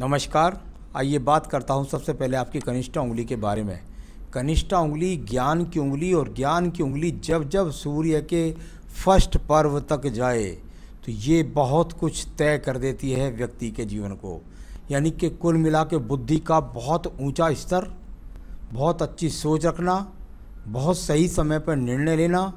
नमस्कार आइए बात करता हूँ सबसे पहले आपकी कनिष्ठा उंगली के बारे में कनिष्ठा उंगली ज्ञान की उंगली और ज्ञान की उंगली जब जब सूर्य के फर्स्ट पर्व तक जाए तो ये बहुत कुछ तय कर देती है व्यक्ति के जीवन को यानी कि कुल मिला के बुद्धि का बहुत ऊंचा स्तर बहुत अच्छी सोच रखना बहुत सही समय पर निर्णय लेना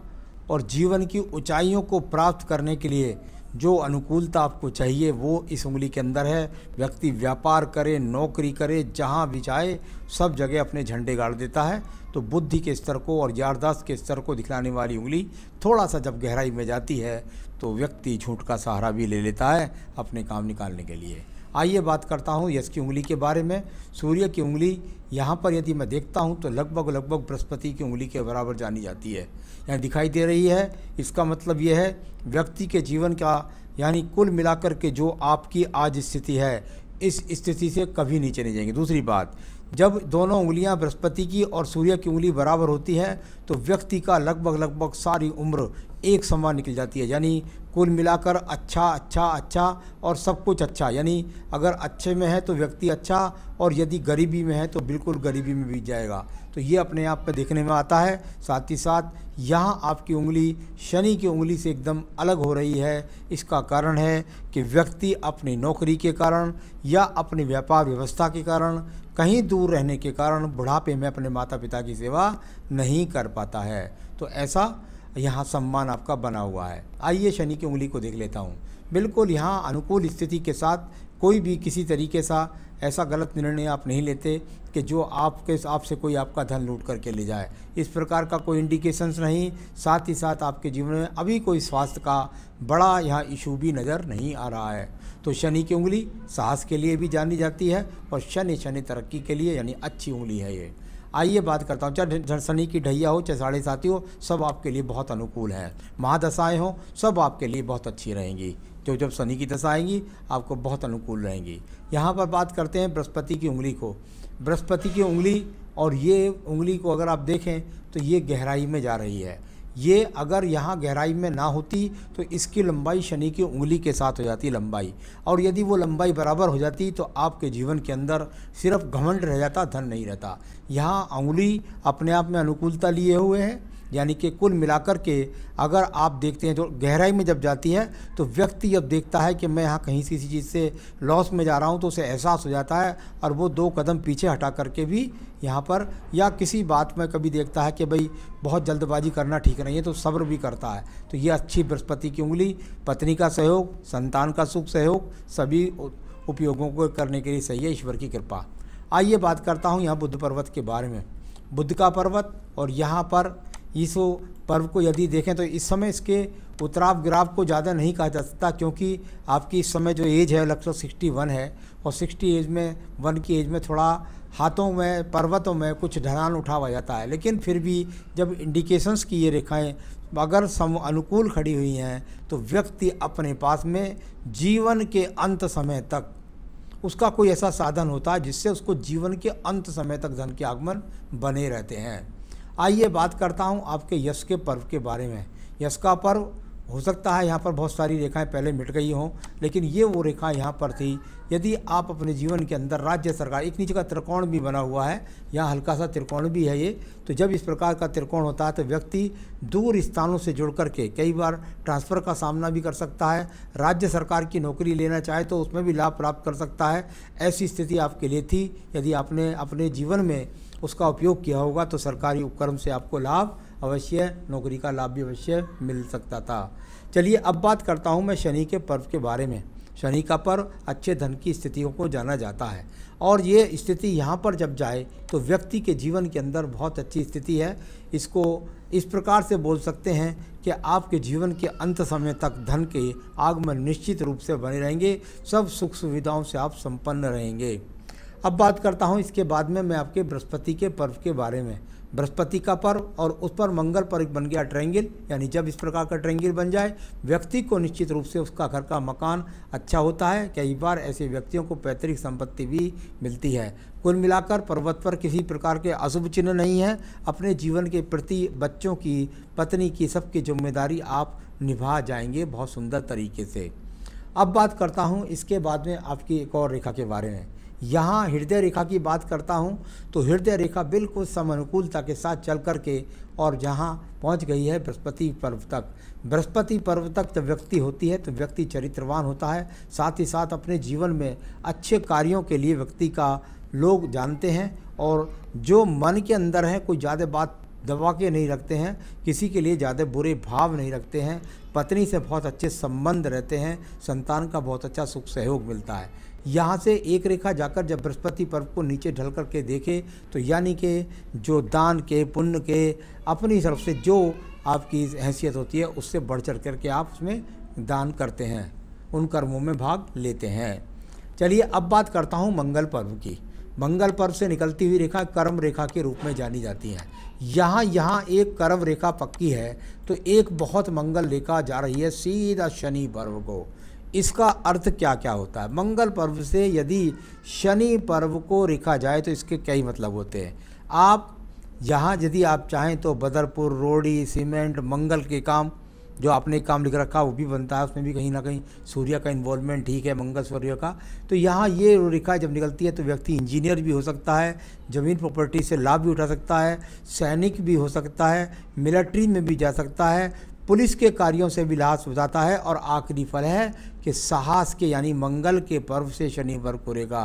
और जीवन की ऊंचाइयों को प्राप्त करने के लिए जो अनुकूलता आपको चाहिए वो इस उंगली के अंदर है व्यक्ति व्यापार करे नौकरी करे जहाँ भी जाए सब जगह अपने झंडे गाड़ देता है तो बुद्धि के स्तर को और यारदाश्त के स्तर को दिखलाने वाली उंगली थोड़ा सा जब गहराई में जाती है तो व्यक्ति झूठ का सहारा भी ले लेता है अपने काम निकालने के लिए आइए बात करता हूँ यश की उंगली के बारे में सूर्य की उंगली यहाँ पर यदि मैं देखता हूँ तो लगभग लगभग बृहस्पति की उंगली के बराबर जानी जाती है यहाँ दिखाई दे रही है इसका मतलब यह है व्यक्ति के जीवन का यानी कुल मिलाकर के जो आपकी आज स्थिति है इस स्थिति से कभी नीचे नहीं जाएंगे दूसरी बात जब दोनों उंगलियां बृहस्पति की और सूर्य की उंगली बराबर होती है तो व्यक्ति का लगभग लगभग सारी उम्र एक समवा निकल जाती है यानी कुल मिलाकर अच्छा अच्छा अच्छा और सब कुछ अच्छा यानी अगर अच्छे में है तो व्यक्ति अच्छा और यदि गरीबी में है तो बिल्कुल गरीबी में बीत जाएगा तो ये अपने आप पर देखने में आता है साथ ही साथ यहाँ आपकी उंगली शनि की उंगली से एकदम अलग हो रही है इसका कारण है कि व्यक्ति अपनी नौकरी के कारण या अपनी व्यापार व्यवस्था के कारण कहीं दूर रहने के कारण बुढ़ापे में अपने माता पिता की सेवा नहीं कर पाता है तो ऐसा यहाँ सम्मान आपका बना हुआ है आइए शनि की उंगली को देख लेता हूँ बिल्कुल यहाँ अनुकूल स्थिति के साथ कोई भी किसी तरीके सा ऐसा गलत निर्णय आप नहीं लेते कि जो आपके आपसे कोई आपका धन लूट करके ले जाए इस प्रकार का कोई इंडिकेशंस नहीं साथ ही साथ आपके जीवन में अभी कोई स्वास्थ्य का बड़ा यहाँ इशू भी नज़र नहीं आ रहा है तो शनि की उंगली साहस के लिए भी जानी जाती है और शनि शनि तरक्की के लिए यानी अच्छी उंगली है ये आइए बात करता हूँ चाहे झनसनी की ढैया हो चाहे साढ़े साथी हो सब आपके लिए बहुत अनुकूल है महादशाएँ हो सब आपके लिए बहुत अच्छी रहेंगी जो जब शनि की दशा आएंगी आपको बहुत अनुकूल रहेंगी यहाँ पर बात करते हैं बृहस्पति की उंगली को बृहस्पति की उंगली और ये उंगली को अगर आप देखें तो ये गहराई में जा रही है ये अगर यहाँ गहराई में ना होती तो इसकी लंबाई शनि की उंगली के साथ हो जाती लंबाई और यदि वो लंबाई बराबर हो जाती तो आपके जीवन के अंदर सिर्फ घमंड रह जाता धन नहीं रहता यहाँ उंगली अपने आप में अनुकूलता लिए हुए हैं यानी कि कुल मिलाकर के अगर आप देखते हैं तो गहराई में जब जाती है तो व्यक्ति जब देखता है कि मैं यहाँ कहीं से किसी चीज़ से लॉस में जा रहा हूँ तो उसे एहसास हो जाता है और वो दो कदम पीछे हटा करके भी यहाँ पर या किसी बात में कभी देखता है कि भाई बहुत जल्दबाजी करना ठीक नहीं है तो सब्र भी करता है तो ये अच्छी बृहस्पति की उंगली पत्नी का सहयोग संतान का सुख सहयोग सभी उपयोगों को करने के लिए सही है ईश्वर की कृपा आइए बात करता हूँ यहाँ बुद्ध पर्वत के बारे में बुद्ध का पर्वत और यहाँ पर ईसो पर्व को यदि देखें तो इस समय इसके उतराव गिराव को ज़्यादा नहीं कहा जा सकता क्योंकि आपकी इस समय जो एज है लगभग सिक्सटी वन है और सिक्सटी एज में वन की एज में थोड़ा हाथों में पर्वतों में कुछ ढलान उठा हुआ जाता है लेकिन फिर भी जब इंडिकेशंस की ये रेखाएं अगर सम अनुकूल खड़ी हुई हैं तो व्यक्ति अपने पास में जीवन के अंत समय तक उसका कोई ऐसा साधन होता है जिससे उसको जीवन के अंत समय तक धन के आगमन बने रहते हैं आइए बात करता हूँ आपके यश के पर्व के बारे में यश का पर्व हो सकता है यहाँ पर बहुत सारी रेखाएं पहले मिट गई हों लेकिन ये वो रेखा यहाँ पर थी यदि आप अपने जीवन के अंदर राज्य सरकार एक नीचे का त्रिकोण भी बना हुआ है यहाँ हल्का सा त्रिकोण भी है ये तो जब इस प्रकार का त्रिकोण होता है तो व्यक्ति दूर स्थानों से जुड़ कर के कई बार ट्रांसफ़र का सामना भी कर सकता है राज्य सरकार की नौकरी लेना चाहे तो उसमें भी लाभ प्राप्त कर सकता है ऐसी स्थिति आपके लिए थी यदि आपने अपने जीवन में उसका उपयोग किया होगा तो सरकारी उपक्रम से आपको लाभ अवश्य नौकरी का लाभ भी अवश्य मिल सकता था चलिए अब बात करता हूँ मैं शनि के पर्व के बारे में शनि का पर्व अच्छे धन की स्थितियों को जाना जाता है और ये स्थिति यहाँ पर जब जाए तो व्यक्ति के जीवन के अंदर बहुत अच्छी स्थिति है इसको इस प्रकार से बोल सकते हैं कि आपके जीवन के अंत समय तक धन के आगमन निश्चित रूप से बने रहेंगे सब सुख सुविधाओं से आप संपन्न रहेंगे अब बात करता हूँ इसके बाद में मैं आपके बृहस्पति के पर्व के बारे में बृहस्पति का पर्व और उस पर मंगल पर बन गया ट्रेंगिल यानी जब इस प्रकार का ट्रेंगिल बन जाए व्यक्ति को निश्चित रूप से उसका घर का मकान अच्छा होता है कई बार ऐसे व्यक्तियों को पैतृक संपत्ति भी मिलती है कुल मिलाकर पर्वत पर किसी प्रकार के अशुभ चिन्ह नहीं है अपने जीवन के प्रति बच्चों की पत्नी की सबकी जिम्मेदारी आप निभा जाएंगे बहुत सुंदर तरीके से अब बात करता हूँ इसके बाद में आपकी एक और रेखा के बारे में यहाँ हृदय रेखा की बात करता हूँ तो हृदय रेखा बिल्कुल समानुकूलता के साथ चल कर के और जहाँ पहुँच गई है बृहस्पति पर्व तक बृहस्पति पर्व तक जब व्यक्ति होती है तो व्यक्ति चरित्रवान होता है साथ ही साथ अपने जीवन में अच्छे कार्यों के लिए व्यक्ति का लोग जानते हैं और जो मन के अंदर है कोई ज़्यादा बात दबा के नहीं रखते हैं किसी के लिए ज़्यादा बुरे भाव नहीं रखते हैं पत्नी से बहुत अच्छे संबंध रहते हैं संतान का बहुत अच्छा सुख सहयोग मिलता है यहाँ से एक रेखा जाकर जब बृहस्पति पर्व को नीचे ढल कर के तो यानी कि जो दान के पुण्य के अपनी तरफ से जो आपकी हैसियत होती है उससे बढ़ चढ़ करके आप उसमें दान करते हैं उन कर्मों में भाग लेते हैं चलिए अब बात करता हूँ मंगल पर्व की मंगल पर्व से निकलती हुई रेखा कर्म रेखा के रूप में जानी जाती हैं यहाँ यहाँ एक कर्म रेखा पक्की है तो एक बहुत मंगल रेखा जा रही है सीधा शनि पर्व को इसका अर्थ क्या क्या होता है मंगल पर्व से यदि शनि पर्व को रेखा जाए तो इसके कई मतलब होते हैं आप यहाँ यदि आप चाहें तो बदरपुर रोड़ी सीमेंट मंगल के काम जो आपने काम लिख रखा वो भी बनता है उसमें भी कहीं ना कहीं सूर्य का इन्वॉल्वमेंट ठीक है मंगल सूर्य का तो यहाँ ये रेखा जब निकलती है तो व्यक्ति इंजीनियर भी हो सकता है ज़मीन प्रॉपर्टी से लाभ भी उठा सकता है सैनिक भी हो सकता है मिलिट्री में भी जा सकता है पुलिस के कार्यों से भी लाभ उठाता है और आखिरी फल है कि साहस के यानी मंगल के पर्व से शनिवार कुरेगा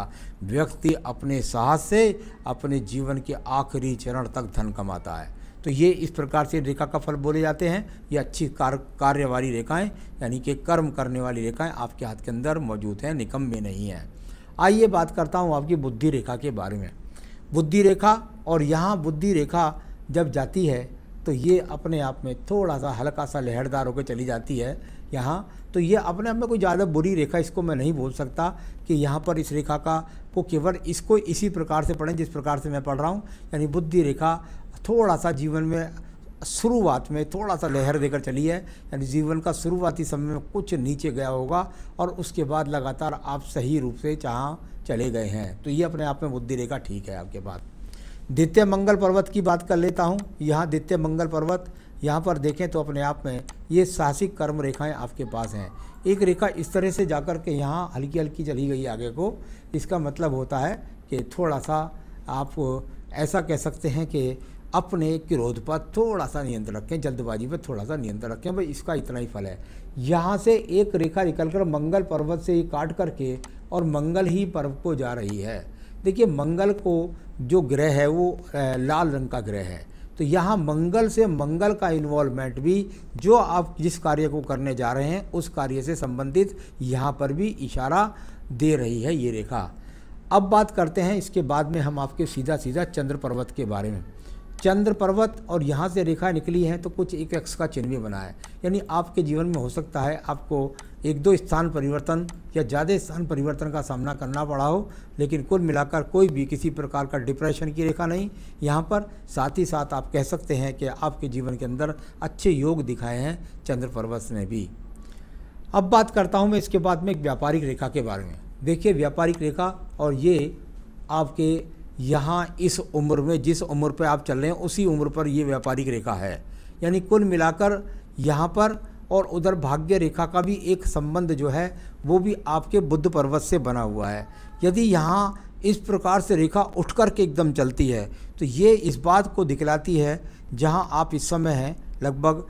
व्यक्ति अपने साहस से अपने जीवन के आखिरी चरण तक धन कमाता है तो ये इस प्रकार से रेखा का फल बोले जाते हैं ये अच्छी कार कार्य वाली रेखाएँ यानी कि कर्म करने वाली रेखाएँ आपके हाथ के अंदर मौजूद हैं निकम में नहीं हैं आइए बात करता हूँ आपकी बुद्धि रेखा के बारे में बुद्धि रेखा और यहाँ बुद्धि रेखा जब जाती है तो ये अपने आप में थोड़ा सा हल्का सा लहरदार होकर चली जाती है यहाँ तो ये अपने आप में कोई ज़्यादा बुरी रेखा इसको मैं नहीं बोल सकता कि यहाँ पर इस रेखा का को केवल इसको इसी प्रकार से पढ़ें जिस प्रकार से मैं पढ़ रहा हूँ यानी बुद्धि रेखा थोड़ा सा जीवन में शुरुआत में थोड़ा सा लहर देकर चली है यानी जीवन का शुरुआती समय में कुछ नीचे गया होगा और उसके बाद लगातार आप सही रूप से जहाँ चले गए हैं तो ये अपने आप में बुद्धि रेखा ठीक है आपके पास द्वितीय मंगल पर्वत की बात कर लेता हूँ यहाँ द्वितीय मंगल पर्वत यहाँ पर देखें तो अपने आप में ये साहसिक कर्म रेखाएँ आपके पास हैं एक रेखा इस तरह से जाकर के यहाँ हल्की हल्की चली गई आगे को इसका मतलब होता है कि थोड़ा सा आप ऐसा कह सकते हैं कि अपने क्रोध पर थोड़ा सा नियंत्रण रखें जल्दबाजी पर थोड़ा सा नियंत्रण रखें भाई इसका इतना ही फल है यहाँ से एक रेखा निकल कर मंगल पर्वत से ही काट करके और मंगल ही पर्व को जा रही है देखिए मंगल को जो ग्रह है वो लाल रंग का ग्रह है तो यहाँ मंगल से मंगल का इन्वॉल्वमेंट भी जो आप जिस कार्य को करने जा रहे हैं उस कार्य से संबंधित यहाँ पर भी इशारा दे रही है ये रेखा अब बात करते हैं इसके बाद में हम आपके सीधा सीधा चंद्र पर्वत के बारे में चंद्र पर्वत और यहाँ से रेखा निकली है तो कुछ एक एक्स का चिन्ह भी बना है यानी आपके जीवन में हो सकता है आपको एक दो स्थान परिवर्तन या ज़्यादा स्थान परिवर्तन का सामना करना पड़ा हो लेकिन कुल मिलाकर कोई भी किसी प्रकार का डिप्रेशन की रेखा नहीं यहाँ पर साथ ही साथ आप कह सकते हैं कि आपके जीवन के अंदर अच्छे योग दिखाए हैं चंद्र पर्वत ने भी अब बात करता हूँ मैं इसके बाद में एक व्यापारिक रेखा के बारे में देखिए व्यापारिक रेखा और ये आपके यहाँ इस उम्र में जिस उम्र पर आप चल रहे हैं उसी उम्र पर ये व्यापारिक रेखा है यानी कुल मिलाकर यहाँ पर और उधर भाग्य रेखा का भी एक संबंध जो है वो भी आपके बुद्ध पर्वत से बना हुआ है यदि यहाँ इस प्रकार से रेखा उठ कर के एकदम चलती है तो ये इस बात को दिखलाती है जहाँ आप इस समय हैं लगभग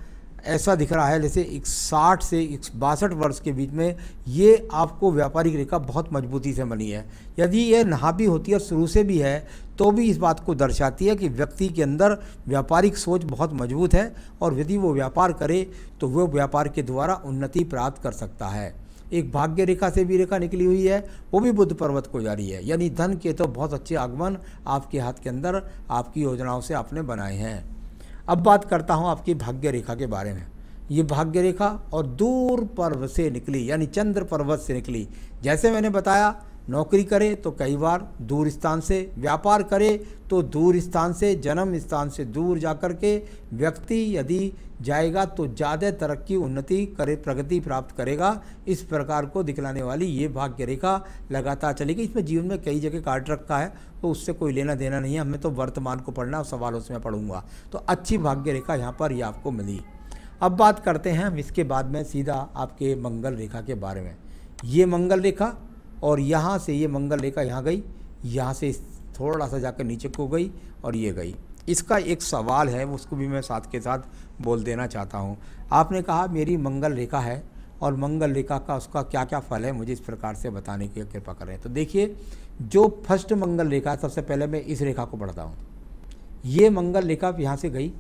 ऐसा दिख रहा है जैसे एक साठ से एक बासठ वर्ष के बीच में ये आपको व्यापारिक रेखा बहुत मजबूती से बनी है यदि ये नहा भी होती है और शुरू से भी है तो भी इस बात को दर्शाती है कि व्यक्ति के अंदर व्यापारिक सोच बहुत मजबूत है और यदि वो व्यापार करे तो वह व्यापार के द्वारा उन्नति प्राप्त कर सकता है एक भाग्य रेखा से भी रेखा निकली हुई है वो भी बुद्ध पर्वत को जारी है यानी धन के तो बहुत अच्छे आगमन आपके हाथ के अंदर आपकी योजनाओं से आपने बनाए हैं अब बात करता हूँ आपकी भाग्य रेखा के बारे में ये भाग्य रेखा और दूर पर्व से निकली यानी चंद्र पर्वत से निकली जैसे मैंने बताया नौकरी करे तो कई बार दूर स्थान से व्यापार करे तो दूर स्थान से जन्म स्थान से दूर जा कर के व्यक्ति यदि जाएगा तो ज़्यादा तरक्की उन्नति करे प्रगति प्राप्त करेगा इस प्रकार को दिखलाने वाली ये भाग्य रेखा लगातार चलेगी इसमें जीवन में कई जगह काट रखा है तो उससे कोई लेना देना नहीं है हमें तो वर्तमान को पढ़ना और सवालों से मैं पढ़ूंगा तो अच्छी भाग्य रेखा यहाँ पर ये आपको मिली अब बात करते हैं हम इसके बाद में सीधा आपके मंगल रेखा के बारे में ये मंगल रेखा और यहाँ से ये मंगल रेखा यहाँ गई यहाँ से थोड़ा सा जाकर नीचे को गई और ये गई इसका एक सवाल है उसको भी मैं साथ के साथ बोल देना चाहता हूँ आपने कहा मेरी मंगल रेखा है और मंगल रेखा का उसका क्या क्या फल है मुझे इस प्रकार से बताने की कृपा करें तो देखिए जो फर्स्ट मंगल रेखा सबसे पहले मैं इस रेखा को पढ़ता हूँ ये मंगल रेखा यहाँ से गई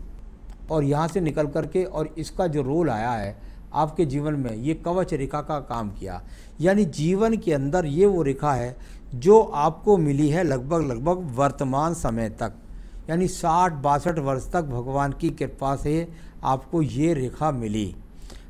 और यहाँ से निकल करके और इसका जो रोल आया है आपके जीवन में ये कवच रेखा का काम किया यानी जीवन के अंदर ये वो रेखा है जो आपको मिली है लगभग लगभग वर्तमान समय तक यानी साठ बासठ वर्ष तक भगवान की कृपा से आपको ये रेखा मिली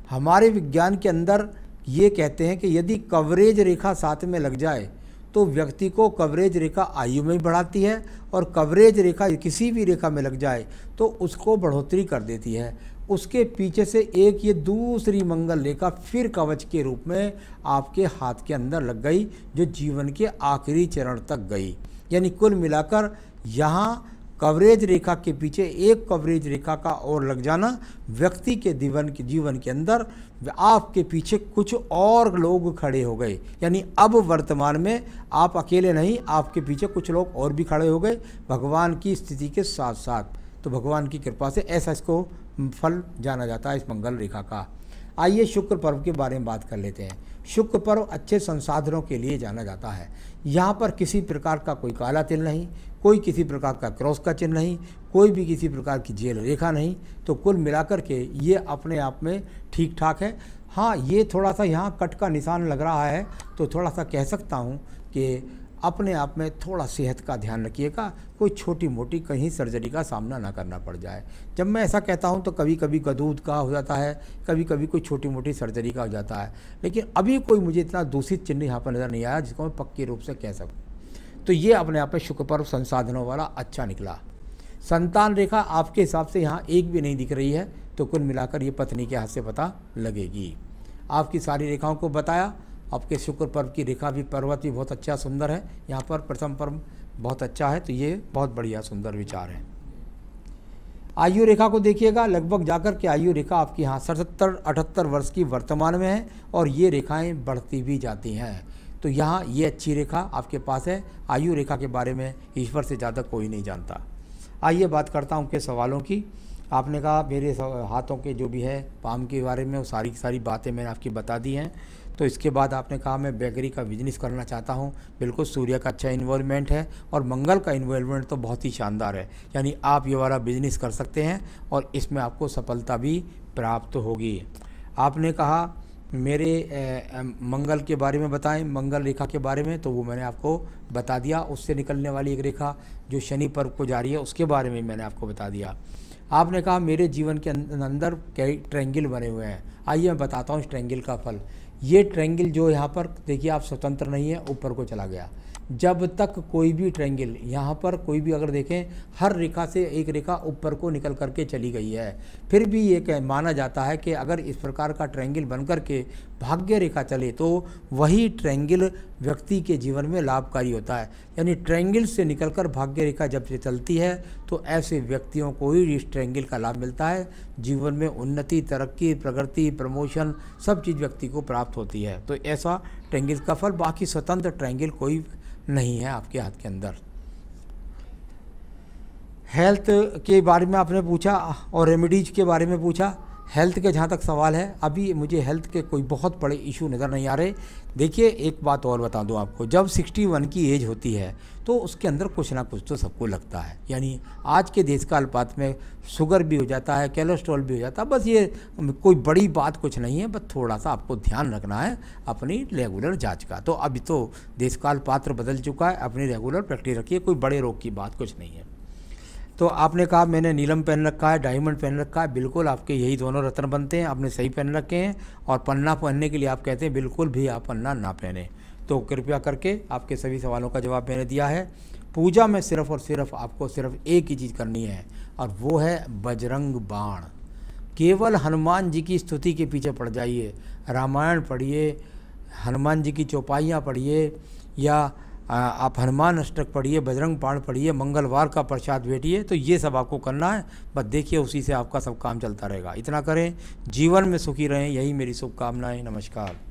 हमारे विज्ञान के अंदर ये कहते हैं कि यदि कवरेज रेखा साथ में लग जाए तो व्यक्ति को कवरेज रेखा आयु में बढ़ाती है और कवरेज रेखा किसी भी रेखा में लग जाए तो उसको बढ़ोतरी कर देती है उसके पीछे से एक ये दूसरी मंगल रेखा फिर कवच के रूप में आपके हाथ के अंदर लग गई जो जीवन के आखिरी चरण तक गई यानी कुल मिलाकर यहाँ कवरेज रेखा के पीछे एक कवरेज रेखा का और लग जाना व्यक्ति के जीवन के जीवन के अंदर आपके पीछे कुछ और लोग खड़े हो गए यानी अब वर्तमान में आप अकेले नहीं आपके पीछे कुछ लोग और भी खड़े हो गए भगवान की स्थिति के साथ साथ तो भगवान की कृपा से ऐसा इसको फल जाना जाता है इस मंगल रेखा का आइए शुक्र पर्व के बारे में बात कर लेते हैं शुक्र पर्व अच्छे संसाधनों के लिए जाना जाता है यहाँ पर किसी प्रकार का कोई काला तिल नहीं कोई किसी प्रकार का क्रॉस का चिन्ह नहीं कोई भी किसी प्रकार की जेल रेखा नहीं तो कुल मिलाकर के ये अपने आप में ठीक ठाक है हाँ ये थोड़ा सा यहाँ कट का निशान लग रहा है तो थोड़ा सा कह सकता हूँ कि अपने आप में थोड़ा सेहत का ध्यान रखिएगा कोई छोटी मोटी कहीं सर्जरी का सामना ना करना पड़ जाए जब मैं ऐसा कहता हूँ तो कभी कभी गदूद का हो जाता है कभी कभी कोई छोटी मोटी सर्जरी का हो जाता है लेकिन अभी कोई मुझे इतना दूषित चिन्ह यहाँ पर नज़र नहीं आया जिसको मैं पक्के रूप से कह सकूँ तो ये अपने आप में शुक्र पर्व संसाधनों वाला अच्छा निकला संतान रेखा आपके हिसाब से यहाँ एक भी नहीं दिख रही है तो कुल मिलाकर ये पत्नी के हाथ से पता लगेगी आपकी सारी रेखाओं को बताया आपके शुक्र पर्व की रेखा भी पर्वत भी बहुत अच्छा सुंदर है यहाँ पर प्रथम पर्व बहुत अच्छा है तो ये बहुत बढ़िया सुंदर विचार है आयु रेखा को देखिएगा लगभग जाकर के आयु रेखा आपकी यहाँ सतहत्तर अठहत्तर वर्ष की वर्तमान में है और ये रेखाएं बढ़ती भी जाती हैं तो यहाँ ये अच्छी रेखा आपके पास है आयु रेखा के बारे में ईश्वर से ज़्यादा कोई नहीं जानता आइए बात करता हूँ के सवालों की आपने कहा मेरे हाथों के जो भी है पाम के बारे में वो सारी की सारी बातें मैंने आपकी बता दी हैं तो इसके बाद आपने कहा मैं बेकरी का बिजनेस करना चाहता हूँ बिल्कुल सूर्य का अच्छा इन्वॉल्वमेंट है और मंगल का इन्वॉल्वमेंट तो बहुत ही शानदार है यानी आप ये वाला बिजनेस कर सकते हैं और इसमें आपको सफलता भी प्राप्त होगी आपने कहा मेरे ए, मंगल के बारे में बताएं मंगल रेखा के बारे में तो वो मैंने आपको बता दिया उससे निकलने वाली एक रेखा जो शनि पर्व को जा रही है उसके बारे में मैंने आपको बता दिया आपने कहा मेरे जीवन के अं-, अंदर कई ट्रैंगल बने हुए हैं आइए मैं बताता हूँ इस ट्रैंगल का फल ये ट्रैंगल जो यहाँ पर देखिए आप स्वतंत्र नहीं है ऊपर को चला गया जब तक कोई भी ट्रायंगल यहाँ पर कोई भी अगर देखें हर रेखा से एक रेखा ऊपर को निकल करके चली गई है फिर भी ये माना जाता है कि अगर इस प्रकार का ट्रायंगल बन के भाग्य रेखा चले तो वही ट्रायंगल व्यक्ति के जीवन में लाभकारी होता है यानी ट्रायंगल से निकलकर भाग्य रेखा जब से चलती है तो ऐसे व्यक्तियों को ही इस ट्रायंगल का लाभ मिलता है जीवन में उन्नति तरक्की प्रगति प्रमोशन सब चीज़ व्यक्ति को प्राप्त होती है तो ऐसा ट्रायंगल का फल बाकी स्वतंत्र ट्रायंगल कोई नहीं है आपके हाथ के अंदर हेल्थ के बारे में आपने पूछा और रेमेडीज के बारे में पूछा हेल्थ के जहाँ तक सवाल है अभी मुझे हेल्थ के कोई बहुत बड़े इशू नज़र नहीं आ रहे देखिए एक बात और बता दूँ आपको जब 61 की एज होती है तो उसके अंदर कुछ ना कुछ तो सबको लगता है यानी आज के देश का अल्पात में शुगर भी हो जाता है कैलेस्ट्रॉल भी हो जाता है बस ये कोई बड़ी बात कुछ नहीं है बस थोड़ा सा आपको ध्यान रखना है अपनी रेगुलर जाँच का तो अभी तो देश का पात्र बदल चुका है अपनी रेगुलर प्रैक्टिस रखिए कोई बड़े रोग की बात कुछ नहीं है तो आपने कहा मैंने नीलम पहन रखा है डायमंड पहन रखा है बिल्कुल आपके यही दोनों रत्न बनते हैं आपने सही पहन रखे हैं और पन्ना पहनने के लिए आप कहते हैं बिल्कुल भी आप पन्ना ना पहने तो कृपया करके आपके सभी सवालों का जवाब मैंने दिया है पूजा में सिर्फ और सिर्फ आपको सिर्फ एक ही चीज़ करनी है और वो है बजरंग बाण केवल हनुमान जी की स्तुति के पीछे पड़ जाइए रामायण पढ़िए हनुमान जी की चौपाइयाँ पढ़िए या आप हनुमान अष्टक पढ़िए बजरंग पाण पढ़िए मंगलवार का प्रसाद बैठिए तो ये सब आपको करना है बस देखिए उसी से आपका सब काम चलता रहेगा इतना करें जीवन में सुखी रहें यही मेरी शुभकामनाएं नमस्कार